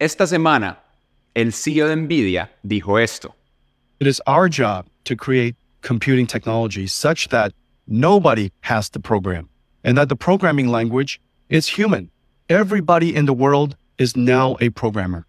Esta semana, el CEO de Nvidia dijo esto. It is our job to create computing technology such that nobody has to program and that the programming language is human. Everybody in the world is now a programmer.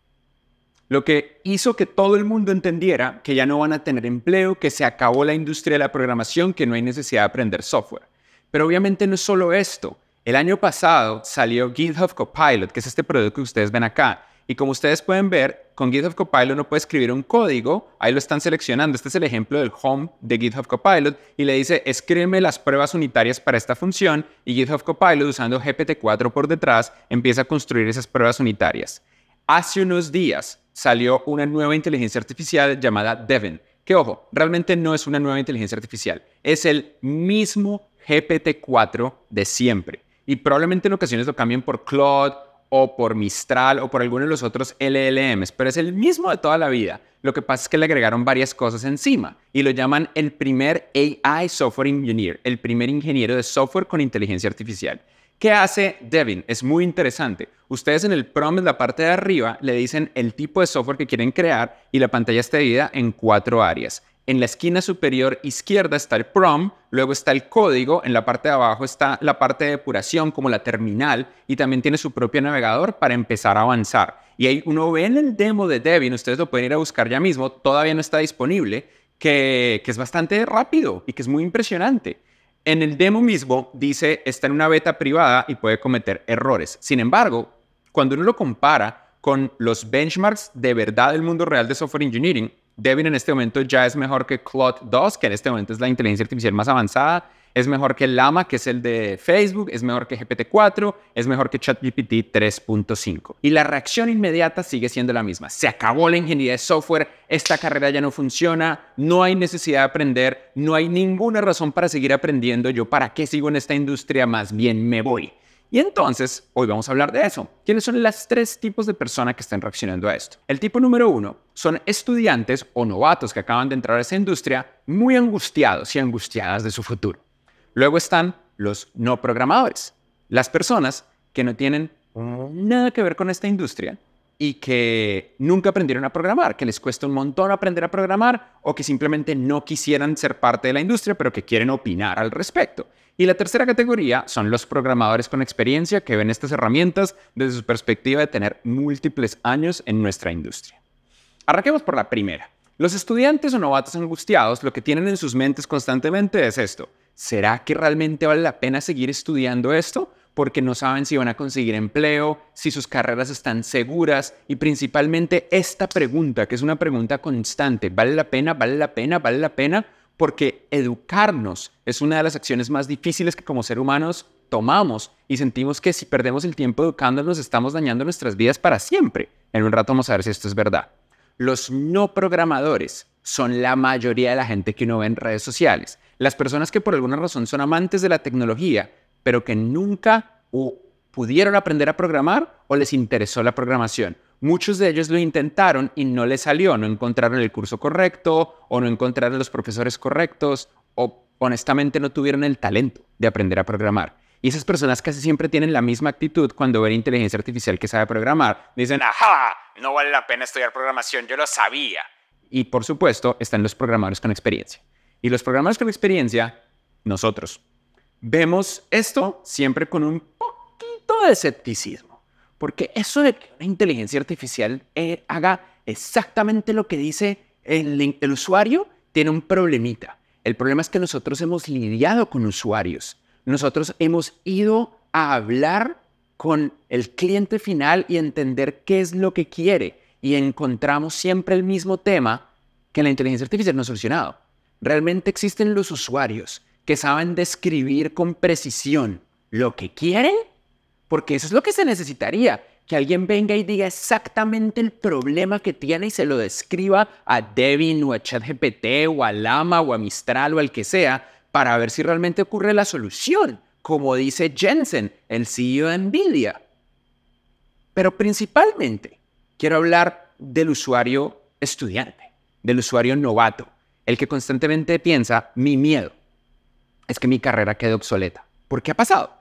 Lo que hizo que todo el mundo entendiera que ya no van a tener empleo, que se acabó la industria de la programación, que no hay necesidad de aprender software. Pero obviamente no es solo esto. El año pasado salió GitHub Copilot, que es este producto que ustedes ven acá, y como ustedes pueden ver, con GitHub Copilot no puede escribir un código, ahí lo están seleccionando, este es el ejemplo del home de GitHub Copilot, y le dice, escríbeme las pruebas unitarias para esta función, y GitHub Copilot usando GPT-4 por detrás empieza a construir esas pruebas unitarias. Hace unos días salió una nueva inteligencia artificial llamada Devin, que ojo, realmente no es una nueva inteligencia artificial, es el mismo GPT-4 de siempre. Y probablemente en ocasiones lo cambien por Claude o por Mistral o por alguno de los otros LLMs, pero es el mismo de toda la vida. Lo que pasa es que le agregaron varias cosas encima y lo llaman el primer AI Software Engineer, el primer ingeniero de software con inteligencia artificial. ¿Qué hace Devin? Es muy interesante. Ustedes en el prompt, en la parte de arriba, le dicen el tipo de software que quieren crear y la pantalla está dividida en cuatro áreas. En la esquina superior izquierda está el PROM, luego está el código, en la parte de abajo está la parte de depuración como la terminal y también tiene su propio navegador para empezar a avanzar. Y ahí uno ve en el demo de Debian, ustedes lo pueden ir a buscar ya mismo, todavía no está disponible, que, que es bastante rápido y que es muy impresionante. En el demo mismo dice está en una beta privada y puede cometer errores. Sin embargo, cuando uno lo compara con los benchmarks de verdad del mundo real de software engineering, Devin en este momento ya es mejor que Claude 2, que en este momento es la inteligencia artificial más avanzada, es mejor que Lama, que es el de Facebook, es mejor que GPT-4, es mejor que ChatGPT 3.5. Y la reacción inmediata sigue siendo la misma. Se acabó la ingeniería de software, esta carrera ya no funciona, no hay necesidad de aprender, no hay ninguna razón para seguir aprendiendo, yo para qué sigo en esta industria, más bien me voy. Y entonces, hoy vamos a hablar de eso. ¿Quiénes son las tres tipos de personas que están reaccionando a esto? El tipo número uno son estudiantes o novatos que acaban de entrar a esa industria muy angustiados y angustiadas de su futuro. Luego están los no programadores, las personas que no tienen nada que ver con esta industria y que nunca aprendieron a programar, que les cuesta un montón aprender a programar o que simplemente no quisieran ser parte de la industria, pero que quieren opinar al respecto. Y la tercera categoría son los programadores con experiencia que ven estas herramientas desde su perspectiva de tener múltiples años en nuestra industria. Arranquemos por la primera. Los estudiantes o novatos angustiados lo que tienen en sus mentes constantemente es esto. ¿Será que realmente vale la pena seguir estudiando esto? Porque no saben si van a conseguir empleo, si sus carreras están seguras y principalmente esta pregunta, que es una pregunta constante, ¿vale la pena? ¿Vale la pena? ¿Vale la pena? porque educarnos es una de las acciones más difíciles que como ser humanos tomamos y sentimos que si perdemos el tiempo educándonos estamos dañando nuestras vidas para siempre. En un rato vamos a ver si esto es verdad. Los no programadores son la mayoría de la gente que uno ve en redes sociales. Las personas que por alguna razón son amantes de la tecnología, pero que nunca pudieron aprender a programar o les interesó la programación Muchos de ellos lo intentaron y no les salió, no encontraron el curso correcto o no encontraron los profesores correctos o honestamente no tuvieron el talento de aprender a programar. Y esas personas casi siempre tienen la misma actitud cuando ven inteligencia artificial que sabe programar. Dicen, ajá, no vale la pena estudiar programación, yo lo sabía. Y por supuesto están los programadores con experiencia. Y los programadores con experiencia, nosotros. Vemos esto siempre con un poquito de escepticismo. Porque eso de que la inteligencia artificial eh, haga exactamente lo que dice el, el usuario tiene un problemita. El problema es que nosotros hemos lidiado con usuarios. Nosotros hemos ido a hablar con el cliente final y entender qué es lo que quiere. Y encontramos siempre el mismo tema que la inteligencia artificial no ha solucionado. Realmente existen los usuarios que saben describir con precisión lo que quieren porque eso es lo que se necesitaría, que alguien venga y diga exactamente el problema que tiene y se lo describa a Devin o a ChatGPT o a Lama o a Mistral o al que sea para ver si realmente ocurre la solución, como dice Jensen, el CEO de Nvidia. Pero principalmente quiero hablar del usuario estudiante, del usuario novato, el que constantemente piensa, mi miedo es que mi carrera quede obsoleta. ¿Por qué ha pasado?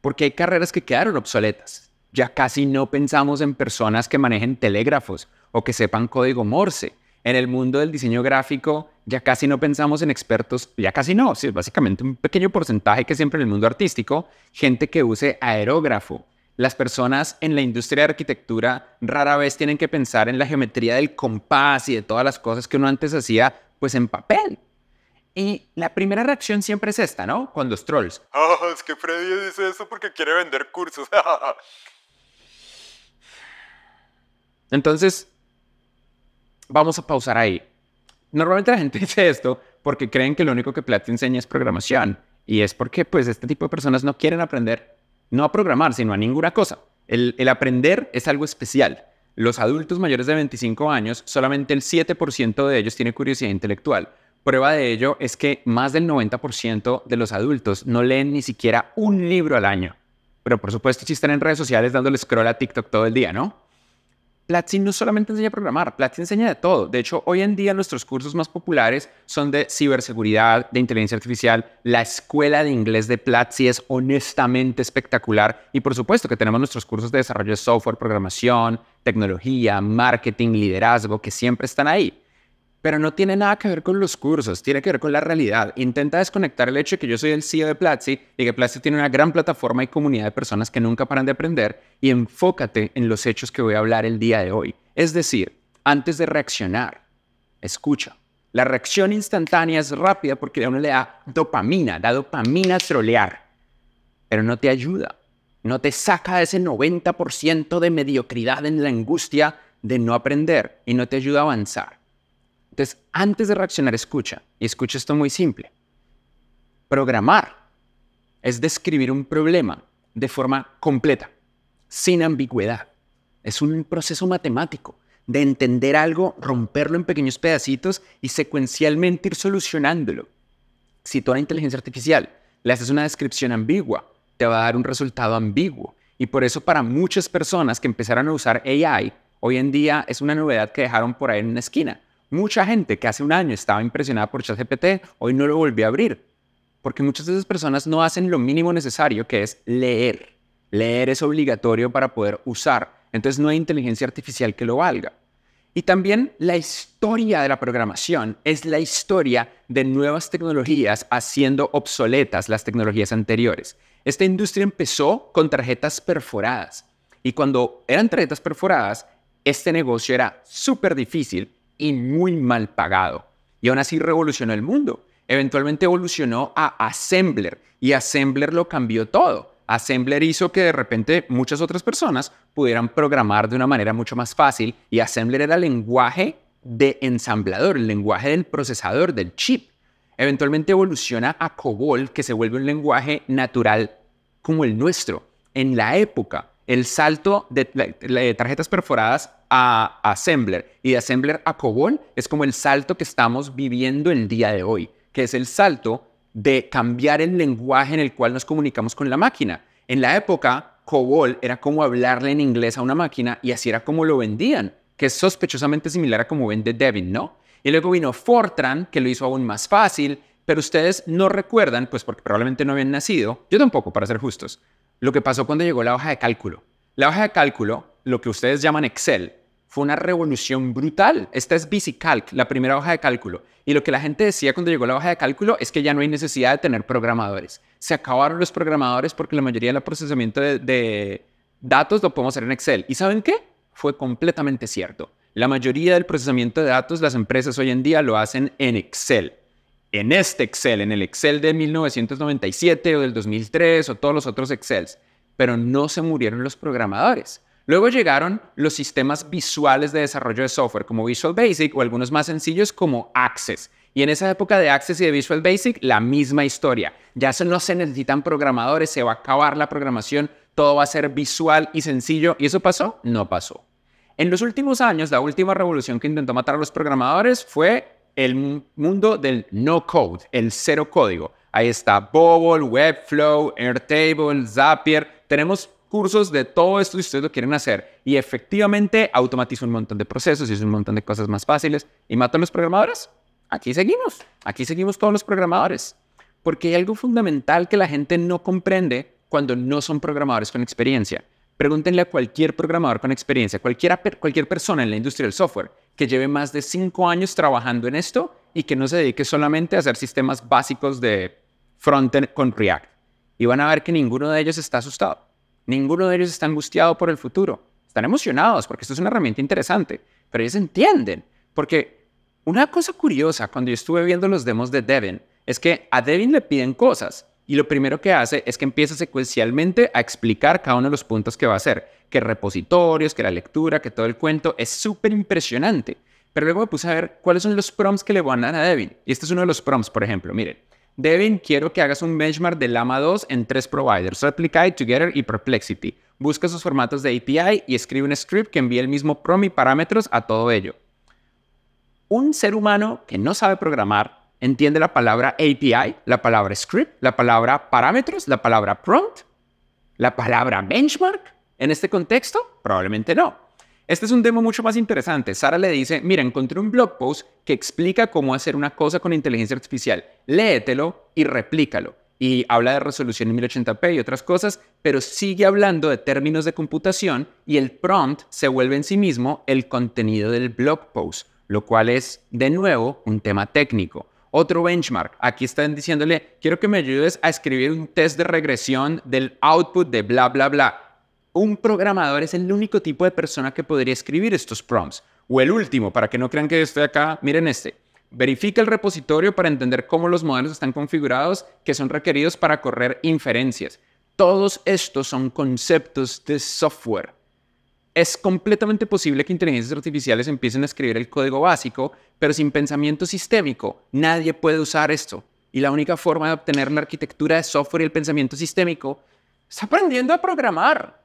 porque hay carreras que quedaron obsoletas. Ya casi no pensamos en personas que manejen telégrafos o que sepan código Morse. En el mundo del diseño gráfico ya casi no pensamos en expertos, ya casi no, sí, es básicamente un pequeño porcentaje que siempre en el mundo artístico, gente que use aerógrafo. Las personas en la industria de arquitectura rara vez tienen que pensar en la geometría del compás y de todas las cosas que uno antes hacía pues en papel, y la primera reacción siempre es esta, ¿no? Cuando los trolls. Oh, es que Freddy dice eso porque quiere vender cursos. Entonces, vamos a pausar ahí. Normalmente la gente dice esto porque creen que lo único que Platzi enseña es programación. Y es porque, pues, este tipo de personas no quieren aprender, no a programar, sino a ninguna cosa. El, el aprender es algo especial. Los adultos mayores de 25 años, solamente el 7% de ellos tiene curiosidad intelectual Prueba de ello es que más del 90% de los adultos no leen ni siquiera un libro al año. Pero por supuesto, si están en redes sociales dándole scroll a TikTok todo el día, ¿no? Platzi no solamente enseña a programar, Platzi enseña de todo. De hecho, hoy en día nuestros cursos más populares son de ciberseguridad, de inteligencia artificial. La escuela de inglés de Platzi es honestamente espectacular. Y por supuesto que tenemos nuestros cursos de desarrollo de software, programación, tecnología, marketing, liderazgo, que siempre están ahí. Pero no tiene nada que ver con los cursos, tiene que ver con la realidad. Intenta desconectar el hecho de que yo soy el CEO de Platzi y que Platzi tiene una gran plataforma y comunidad de personas que nunca paran de aprender y enfócate en los hechos que voy a hablar el día de hoy. Es decir, antes de reaccionar, escucha. La reacción instantánea es rápida porque a uno le da dopamina, da dopamina a trolear, pero no te ayuda, no te saca de ese 90% de mediocridad en la angustia de no aprender y no te ayuda a avanzar. Entonces, antes de reaccionar, escucha. Y escucha esto muy simple. Programar es describir un problema de forma completa, sin ambigüedad. Es un proceso matemático de entender algo, romperlo en pequeños pedacitos y secuencialmente ir solucionándolo. Si tú la inteligencia artificial le haces una descripción ambigua, te va a dar un resultado ambiguo. Y por eso para muchas personas que empezaron a usar AI, hoy en día es una novedad que dejaron por ahí en una esquina Mucha gente que hace un año estaba impresionada por ChatGPT, hoy no lo volvió a abrir, porque muchas de esas personas no hacen lo mínimo necesario, que es leer. Leer es obligatorio para poder usar, entonces no hay inteligencia artificial que lo valga. Y también la historia de la programación es la historia de nuevas tecnologías haciendo obsoletas las tecnologías anteriores. Esta industria empezó con tarjetas perforadas y cuando eran tarjetas perforadas, este negocio era súper difícil y muy mal pagado. Y aún así revolucionó el mundo. Eventualmente evolucionó a Assembler y Assembler lo cambió todo. Assembler hizo que de repente muchas otras personas pudieran programar de una manera mucho más fácil y Assembler era lenguaje de ensamblador, el lenguaje del procesador, del chip. Eventualmente evoluciona a COBOL, que se vuelve un lenguaje natural como el nuestro en la época el salto de, tarjetas perforadas a, Assembler y de Assembler a COBOL es como el salto que estamos viviendo el día de hoy, que es el salto de cambiar el lenguaje en el cual nos comunicamos con la máquina. En la época, COBOL era como hablarle en inglés a una máquina y así era como lo vendían, que es sospechosamente similar a como vende Devin, ¿no? Y luego vino Fortran, que lo hizo aún más fácil, pero ustedes no recuerdan, pues porque probablemente no habían nacido, yo tampoco, para ser justos, lo que pasó cuando llegó la hoja de cálculo. La hoja de cálculo, lo que ustedes llaman Excel, fue una revolución brutal. Esta es VisiCalc, la primera hoja de cálculo. Y lo que la gente decía cuando llegó la hoja de cálculo es que ya no hay necesidad de tener programadores. Se acabaron los programadores porque la mayoría del procesamiento de datos lo podemos hacer en Excel. ¿Y saben qué? Fue completamente cierto. La mayoría del procesamiento de datos las empresas hoy en día lo hacen en Excel en este Excel, en el Excel de 1997 o del 2003 o todos los otros Excels, pero no se murieron los programadores. Luego llegaron los sistemas visuales de desarrollo de software como Visual Basic o algunos más sencillos como Access. Y en esa época de Access y de Visual Basic, la misma historia. Ya no se necesitan programadores, se va a acabar la programación, todo va a ser visual y sencillo. ¿Y eso pasó? No pasó. En los últimos años, la última revolución que intentó matar a los programadores fue el mundo del no code, el cero código. Ahí está Bubble, Webflow, Airtable, Zapier. Tenemos cursos de todo esto si ustedes lo quieren hacer. Y efectivamente automatiza un montón de procesos y es un montón de cosas más fáciles. ¿Y matan los programadores? Aquí seguimos. Aquí seguimos todos los programadores. Porque hay algo fundamental que la gente no comprende cuando no son programadores con experiencia. Pregúntenle a cualquier programador con experiencia, cualquiera cualquier persona en la industria del software, que lleve más de cinco años trabajando en esto y que no se dedique solamente a hacer sistemas básicos de frontend con React. Y van a ver que ninguno de ellos está asustado. Ninguno de ellos está angustiado por el futuro. Están emocionados porque esto es una herramienta interesante, pero ellos entienden. Porque una cosa curiosa cuando yo estuve viendo los demos de Devin es que a Devin le piden cosas y lo primero que hace es que empieza secuencialmente a explicar cada uno de los puntos que va a hacer que repositorios, que la lectura, que todo el cuento. Es súper impresionante. Pero luego me puse a ver cuáles son los prompts que le van a dar a Devin. Y este es uno de los prompts, por ejemplo. Miren, Devin, quiero que hagas un benchmark de Lama 2 en tres providers, Replicate, Together y Perplexity. Busca sus formatos de API y escribe un script que envíe el mismo prompt y parámetros a todo ello. Un ser humano que no sabe programar entiende la palabra API, la palabra script, la palabra parámetros, la palabra prompt, la palabra benchmark en este contexto, probablemente no. Este es un demo mucho más interesante. Sara le dice, mira, encontré un blog post que explica cómo hacer una cosa con inteligencia artificial. Léetelo y replícalo. Y habla de resolución en 1080p y otras cosas, pero sigue hablando de términos de computación y el prompt se vuelve en sí mismo el contenido del blog post, lo cual es, de nuevo, un tema técnico. Otro benchmark, aquí están diciéndole, quiero que me ayudes a escribir un test de regresión del output de bla, bla, bla un programador es el único tipo de persona que podría escribir estos prompts. O el último, para que no crean que estoy acá, miren este. Verifica el repositorio para entender cómo los modelos están configurados que son requeridos para correr inferencias. Todos estos son conceptos de software. Es completamente posible que inteligencias artificiales empiecen a escribir el código básico, pero sin pensamiento sistémico. Nadie puede usar esto. Y la única forma de obtener la arquitectura de software y el pensamiento sistémico es aprendiendo a programar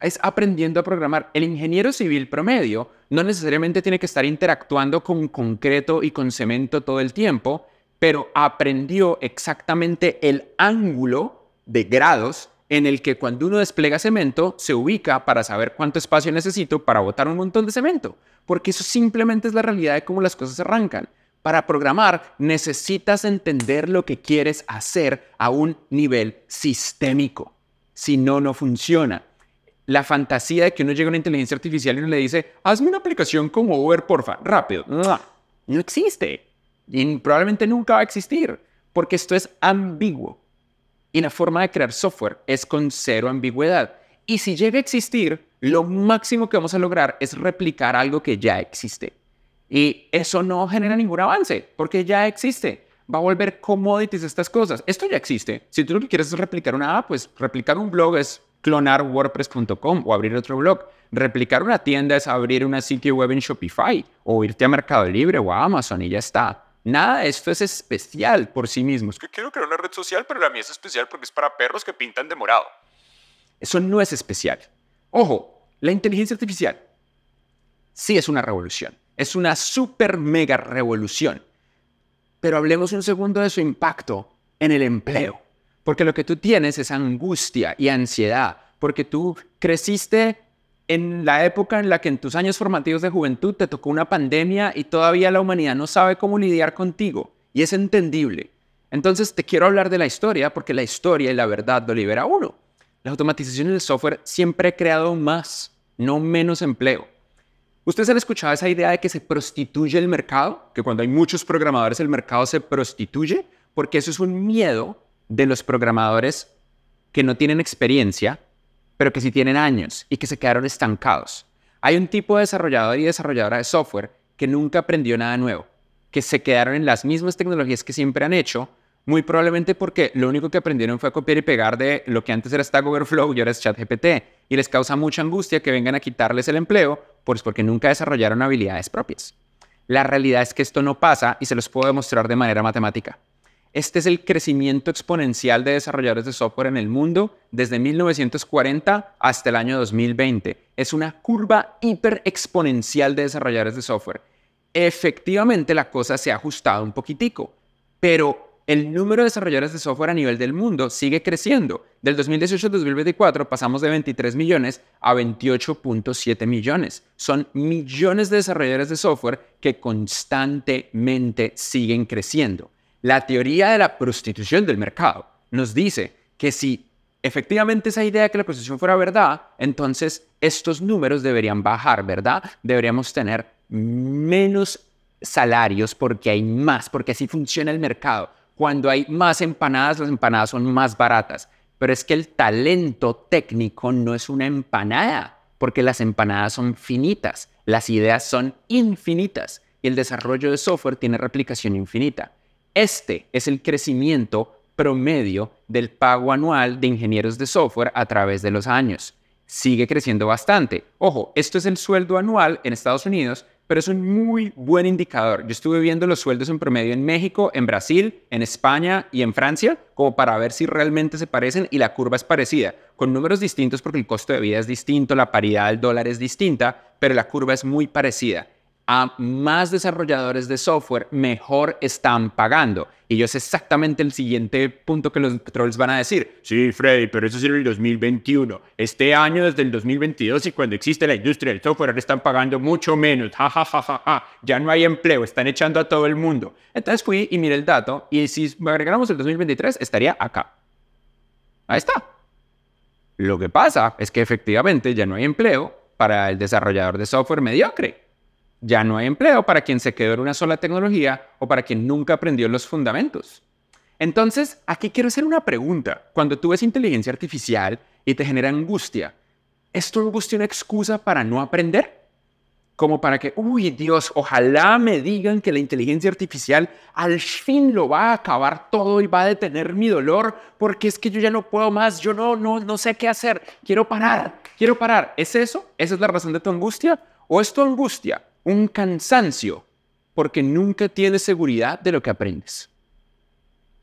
es aprendiendo a programar. El ingeniero civil promedio no necesariamente tiene que estar interactuando con concreto y con cemento todo el tiempo, pero aprendió exactamente el ángulo de grados en el que cuando uno despliega cemento se ubica para saber cuánto espacio necesito para botar un montón de cemento, porque eso simplemente es la realidad de cómo las cosas se arrancan. Para programar necesitas entender lo que quieres hacer a un nivel sistémico, si no, no funciona la fantasía de que uno llega a una inteligencia artificial y uno le dice, hazme una aplicación como Uber, porfa, rápido. No existe. Y probablemente nunca va a existir, porque esto es ambiguo. Y la forma de crear software es con cero ambigüedad. Y si llega a existir, lo máximo que vamos a lograr es replicar algo que ya existe. Y eso no genera ningún avance, porque ya existe. Va a volver commodities estas cosas. Esto ya existe. Si tú lo que quieres es replicar una app, pues replicar un blog es clonar wordpress.com o abrir otro blog. Replicar una tienda es abrir una sitio web en Shopify o irte a Mercado Libre o a Amazon y ya está. Nada de esto es especial por sí mismo. Es que quiero crear una red social, pero la mía es especial porque es para perros que pintan de morado. Eso no es especial. Ojo, la inteligencia artificial sí es una revolución. Es una super mega revolución. Pero hablemos un segundo de su impacto en el empleo. Porque lo que tú tienes es angustia y ansiedad, porque tú creciste en la época en la que en tus años formativos de juventud te tocó una pandemia y todavía la humanidad no sabe cómo lidiar contigo. Y es entendible. Entonces te quiero hablar de la historia porque la historia y la verdad lo libera uno. Las automatizaciones del software siempre ha creado más, no menos empleo. ¿Ustedes han escuchado esa idea de que se prostituye el mercado? Que cuando hay muchos programadores el mercado se prostituye porque eso es un miedo de los programadores que no tienen experiencia, pero que sí tienen años y que se quedaron estancados. Hay un tipo de desarrollador y desarrolladora de software que nunca aprendió nada nuevo, que se quedaron en las mismas tecnologías que siempre han hecho, muy probablemente porque lo único que aprendieron fue copiar y pegar de lo que antes era Stack Overflow y ahora es ChatGPT, y les causa mucha angustia que vengan a quitarles el empleo, pues porque nunca desarrollaron habilidades propias. La realidad es que esto no pasa y se los puedo demostrar de manera matemática. Este es el crecimiento exponencial de desarrolladores de software en el mundo desde 1940 hasta el año 2020. Es una curva exponencial de desarrolladores de software. Efectivamente, la cosa se ha ajustado un poquitico, pero el número de desarrolladores de software a nivel del mundo sigue creciendo. Del 2018 al 2024 pasamos de 23 millones a 28.7 millones. Son millones de desarrolladores de software que constantemente siguen creciendo. La teoría de la prostitución del mercado nos dice que si efectivamente esa idea de que la prostitución fuera verdad, entonces estos números deberían bajar, ¿verdad? Deberíamos tener menos salarios porque hay más, porque así funciona el mercado. Cuando hay más empanadas, las empanadas son más baratas. Pero es que el talento técnico no es una empanada, porque las empanadas son finitas, las ideas son infinitas y el desarrollo de software tiene replicación infinita. Este es el crecimiento promedio del pago anual de ingenieros de software a través de los años. Sigue creciendo bastante. Ojo, esto es el sueldo anual en Estados Unidos, pero es un muy buen indicador. Yo estuve viendo los sueldos en promedio en México, en Brasil, en España y en Francia, como para ver si realmente se parecen y la curva es parecida, con números distintos porque el costo de vida es distinto, la paridad del dólar es distinta, pero la curva es muy parecida a más desarrolladores de software, mejor están pagando. Y yo sé exactamente el siguiente punto que los trolls van a decir. Sí, Freddy, pero eso es en el 2021. Este año, desde el 2022 y cuando existe la industria del software, le están pagando mucho menos. Ja, Ya no hay empleo, están echando a todo el mundo. Entonces fui y miré el dato y si agregamos el 2023, estaría acá. Ahí está. Lo que pasa es que efectivamente ya no hay empleo para el desarrollador de software mediocre ya no hay empleo para quien se quedó en una sola tecnología o para quien nunca aprendió los fundamentos. Entonces, aquí quiero hacer una pregunta. Cuando tú ves inteligencia artificial y te genera angustia, ¿es tu angustia una excusa para no aprender? Como para que, uy Dios, ojalá me digan que la inteligencia artificial al fin lo va a acabar todo y va a detener mi dolor, porque es que yo ya no puedo más, yo no, no, no sé qué hacer, quiero parar, quiero parar. ¿Es eso? ¿Esa es la razón de tu angustia? ¿O es tu angustia un cansancio porque nunca tienes seguridad de lo que aprendes.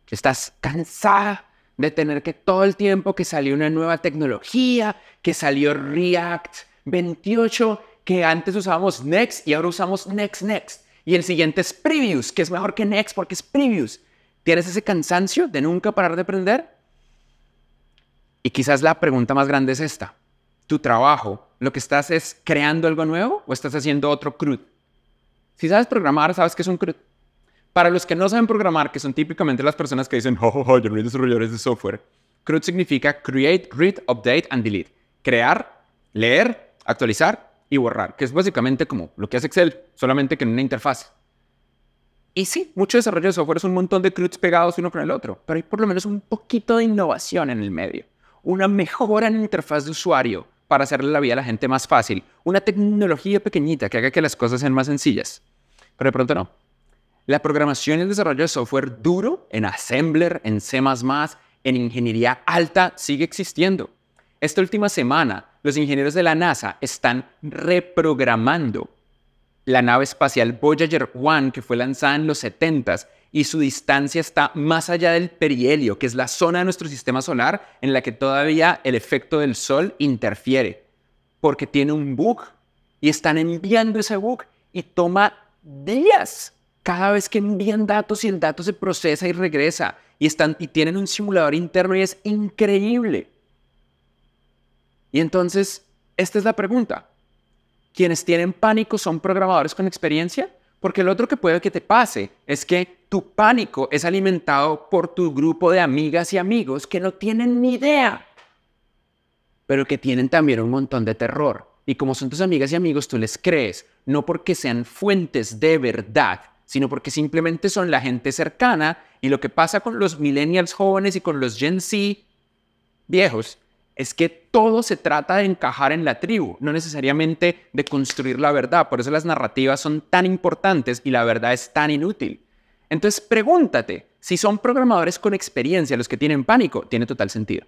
Estás cansada de tener que todo el tiempo que salió una nueva tecnología, que salió React 28, que antes usábamos Next y ahora usamos Next Next. Y el siguiente es Previous, que es mejor que Next porque es Previous. ¿Tienes ese cansancio de nunca parar de aprender? Y quizás la pregunta más grande es esta. ¿Tu trabajo lo que estás es creando algo nuevo o estás haciendo otro CRUD. Si sabes programar, sabes que es un CRUD. Para los que no saben programar, que son típicamente las personas que dicen, oh, yo no soy desarrolladores de software, CRUD significa Create, Read, Update and Delete. Crear, leer, actualizar y borrar, que es básicamente como lo que hace Excel, solamente que en una interfaz. Y sí, mucho desarrollo de software es un montón de CRUDs pegados uno con el otro, pero hay por lo menos un poquito de innovación en el medio. Una mejora en la interfaz de usuario, para hacerle la vida a la gente más fácil. Una tecnología pequeñita que haga que las cosas sean más sencillas. Pero de pronto no. La programación y el desarrollo de software duro en Assembler, en C ⁇ en ingeniería alta sigue existiendo. Esta última semana, los ingenieros de la NASA están reprogramando la nave espacial Voyager 1 que fue lanzada en los 70s y su distancia está más allá del perihelio, que es la zona de nuestro sistema solar en la que todavía el efecto del Sol interfiere, porque tiene un bug y están enviando ese bug y toma días cada vez que envían datos y el dato se procesa y regresa y, están, y tienen un simulador interno y es increíble. Y entonces, esta es la pregunta. ¿Quienes tienen pánico son programadores con experiencia? Porque lo otro que puede que te pase es que tu pánico es alimentado por tu grupo de amigas y amigos que no tienen ni idea, pero que tienen también un montón de terror. Y como son tus amigas y amigos, tú les crees, no porque sean fuentes de verdad, sino porque simplemente son la gente cercana y lo que pasa con los millennials jóvenes y con los Gen Z viejos es que todo se trata de encajar en la tribu, no necesariamente de construir la verdad. Por eso las narrativas son tan importantes y la verdad es tan inútil. Entonces pregúntate, si son programadores con experiencia los que tienen pánico, tiene total sentido.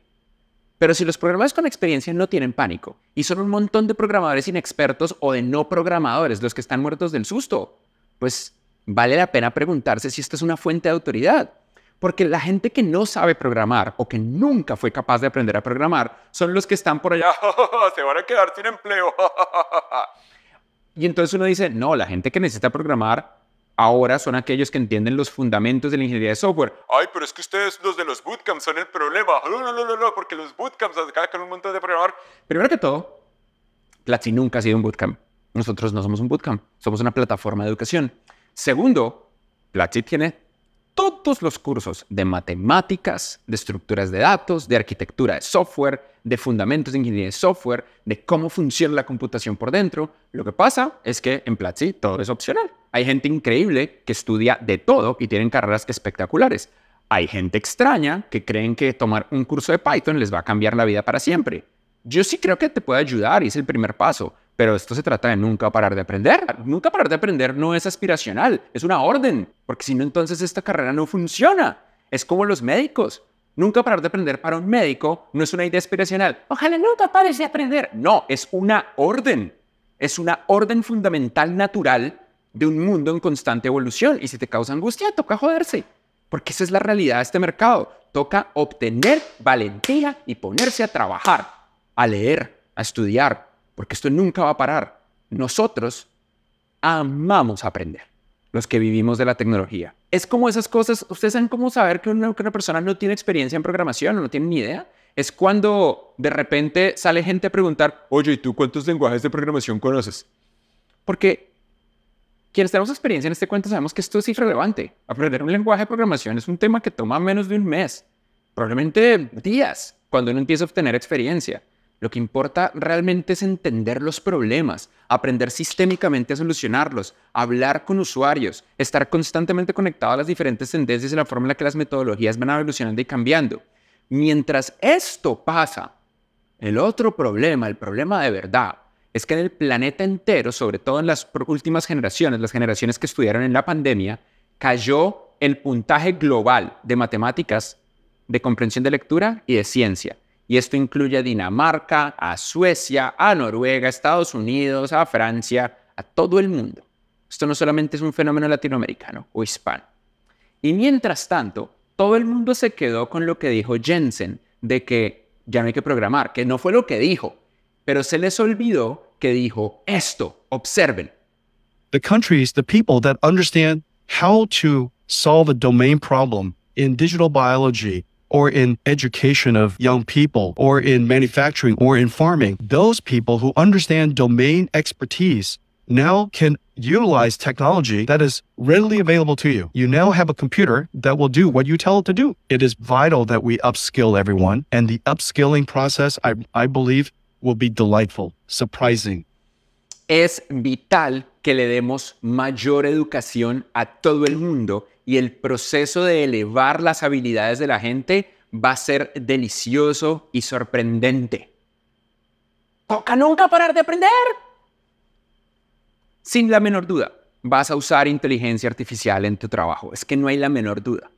Pero si los programadores con experiencia no tienen pánico y son un montón de programadores inexpertos o de no programadores los que están muertos del susto, pues vale la pena preguntarse si esto es una fuente de autoridad. Porque la gente que no sabe programar o que nunca fue capaz de aprender a programar son los que están por allá, se van a quedar sin empleo. y entonces uno dice, no, la gente que necesita programar ahora son aquellos que entienden los fundamentos de la ingeniería de software. Ay, pero es que ustedes, los de los bootcamps, son el problema. No, no, no, no, porque los bootcamps sacan un montón de programar. Primero que todo, Platzi nunca ha sido un bootcamp. Nosotros no somos un bootcamp, somos una plataforma de educación. Segundo, Platzi tiene todos los cursos de matemáticas, de estructuras de datos, de arquitectura de software, de fundamentos de ingeniería de software, de cómo funciona la computación por dentro. Lo que pasa es que en Platzi todo es opcional. Hay gente increíble que estudia de todo y tienen carreras espectaculares. Hay gente extraña que creen que tomar un curso de Python les va a cambiar la vida para siempre. Yo sí creo que te puede ayudar y es el primer paso, pero esto se trata de nunca parar de aprender. Nunca parar de aprender no es aspiracional, es una orden, porque si no, entonces esta carrera no funciona. Es como los médicos. Nunca parar de aprender para un médico no es una idea aspiracional. Ojalá nunca pares de aprender. No, es una orden. Es una orden fundamental natural de un mundo en constante evolución. Y si te causa angustia, toca joderse. Porque esa es la realidad de este mercado. Toca obtener valentía y ponerse a trabajar, a leer, a estudiar, porque esto nunca va a parar. Nosotros amamos aprender, los que vivimos de la tecnología. Es como esas cosas, ustedes saben cómo saber que una, persona no tiene experiencia en programación o no tiene ni idea. Es cuando de repente sale gente a preguntar, oye, ¿y tú cuántos lenguajes de programación conoces? Porque quienes tenemos experiencia en este cuento sabemos que esto es irrelevante. Aprender un lenguaje de programación es un tema que toma menos de un mes, probablemente días, cuando uno empieza a obtener experiencia. Lo que importa realmente es entender los problemas, aprender sistémicamente a solucionarlos, hablar con usuarios, estar constantemente conectado a las diferentes tendencias y la forma en la que las metodologías van evolucionando y cambiando. Mientras esto pasa, el otro problema, el problema de verdad, es que en el planeta entero, sobre todo en las últimas generaciones, las generaciones que estudiaron en la pandemia, cayó el puntaje global de matemáticas, de comprensión de lectura y de ciencia y esto incluye a Dinamarca, a Suecia, a Noruega, a Estados Unidos, a Francia, a todo el mundo. Esto no solamente es un fenómeno latinoamericano o hispano. Y mientras tanto, todo el mundo se quedó con lo que dijo Jensen de que ya no hay que programar, que no fue lo que dijo, pero se les olvidó que dijo esto, observen. The countries, the people that understand how to solve a domain problem in digital biology or in education of young people or in manufacturing or in farming, those people who understand domain expertise now can utilize technology that is readily available to you. You now have a computer that will do what you tell it to do. It is vital that we upskill everyone. And the upskilling process, I, I believe, will be delightful, surprising. Es vital que le demos mayor educación a todo el mundo y el proceso de elevar las habilidades de la gente va a ser delicioso y sorprendente. Toca nunca parar de aprender. Sin la menor duda, vas a usar inteligencia artificial en tu trabajo. Es que no hay la menor duda.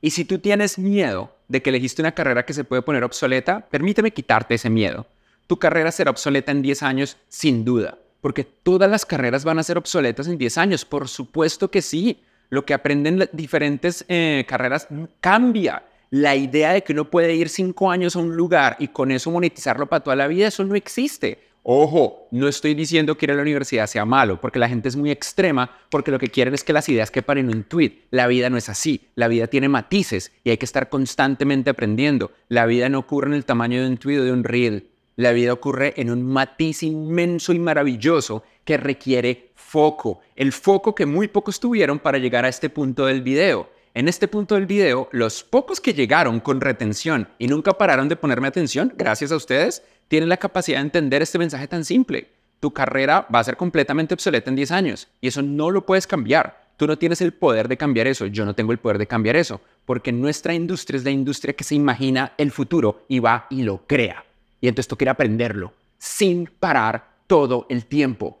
Y si tú tienes miedo de que elegiste una carrera que se puede poner obsoleta, permíteme quitarte ese miedo. Tu carrera será obsoleta en 10 años, sin duda, porque todas las carreras van a ser obsoletas en 10 años, por supuesto que sí lo que aprenden diferentes eh, carreras cambia. La idea de que uno puede ir cinco años a un lugar y con eso monetizarlo para toda la vida, eso no existe. Ojo, no estoy diciendo que ir a la universidad sea malo, porque la gente es muy extrema, porque lo que quieren es que las ideas que en un tweet. La vida no es así, la vida tiene matices y hay que estar constantemente aprendiendo. La vida no ocurre en el tamaño de un tweet o de un reel. La vida ocurre en un matiz inmenso y maravilloso que requiere foco, el foco que muy pocos tuvieron para llegar a este punto del video. En este punto del video, los pocos que llegaron con retención y nunca pararon de ponerme atención, gracias a ustedes, tienen la capacidad de entender este mensaje tan simple. Tu carrera va a ser completamente obsoleta en 10 años y eso no lo puedes cambiar. Tú no tienes el poder de cambiar eso, yo no tengo el poder de cambiar eso, porque nuestra industria es la industria que se imagina el futuro y va y lo crea. Y entonces tú quieres aprenderlo sin parar todo el tiempo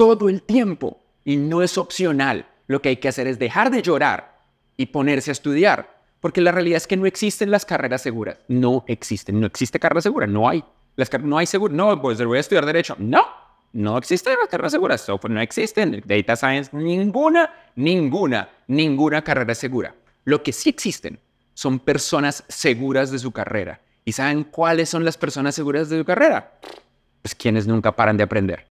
todo el tiempo y no es opcional. Lo que hay que hacer es dejar de llorar y ponerse a estudiar, porque la realidad es que no existen las carreras seguras. No existen, no existe carrera segura, no hay. Las no hay seguro, no, pues voy a estudiar derecho. No, no existen las carreras seguras, software no existen, data science, ninguna, ninguna, ninguna carrera segura. Lo que sí existen son personas seguras de su carrera. ¿Y saben cuáles son las personas seguras de su carrera? Pues quienes nunca paran de aprender.